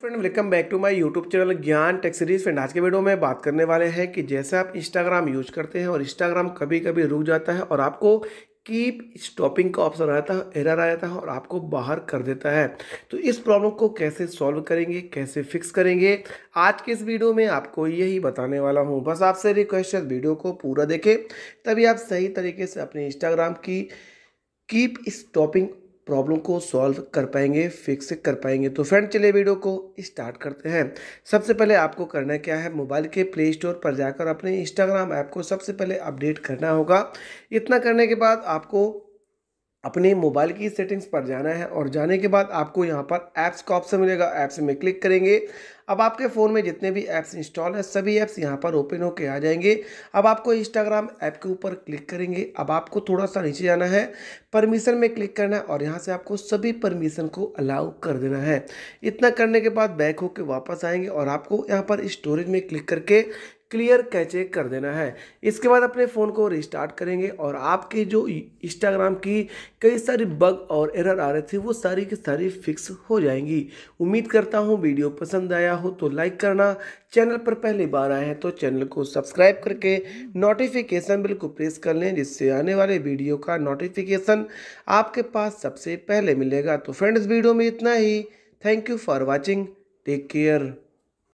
friend welcome back to my YouTube channel Gyan tech series friend आज के video में बात करने वाले हैं कि जैसे आप इंस्टाग्राम यूज करते हैं और इंस्टाग्राम कभी कभी रुक जाता है और आपको कीप स्टॉपिंग का ऑप्शन रहता है एरर आ जाता है और आपको बाहर कर देता है तो इस प्रॉब्लम को कैसे सॉल्व करेंगे कैसे फिक्स करेंगे आज के इस वीडियो में आपको यही बताने वाला हूँ बस आपसे रिक्वेस्ट है वीडियो को पूरा देखें तभी आप सही तरीके से अपने इंस्टाग्राम की कीप स्टॉपिंग प्रॉब्लम को सॉल्व कर पाएंगे फिक्स कर पाएंगे तो फ्रेंड चलिए वीडियो को स्टार्ट करते हैं सबसे पहले आपको करना क्या है मोबाइल के प्ले स्टोर पर जाकर अपने इंस्टाग्राम ऐप को सबसे पहले अपडेट करना होगा इतना करने के बाद आपको अपने मोबाइल की सेटिंग्स पर जाना है और जाने के बाद आपको यहाँ पर ऐप्स का ऑप्शन मिलेगा ऐप्स में क्लिक करेंगे अब आपके फ़ोन में जितने भी ऐप्स इंस्टॉल हैं सभी ऐप्स यहाँ पर ओपन होके आ जाएंगे अब आपको इंस्टाग्राम ऐप के ऊपर क्लिक करेंगे अब आपको थोड़ा सा नीचे जाना है परमिशन में क्लिक करना है और यहाँ से आपको सभी परमिशन को अलाउ कर देना है इतना करने के बाद बैक होके वापस आएंगे और आपको यहाँ पर स्टोरेज में क्लिक करके क्लियर कैचे कर देना है इसके बाद अपने फ़ोन को रिस्टार्ट करेंगे और आपके जो इंस्टाग्राम की कई सारी बग और एरर आ रहे थे वो सारी की सारी फिक्स हो जाएंगी उम्मीद करता हूँ वीडियो पसंद आया हो तो लाइक करना चैनल पर पहली बार आए हैं तो चैनल को सब्सक्राइब करके नोटिफिकेशन बिल को प्रेस कर लें जिससे आने वाले वीडियो का नोटिफिकेशन आपके पास सबसे पहले मिलेगा तो फ्रेंड्स वीडियो में इतना ही thank you for watching take care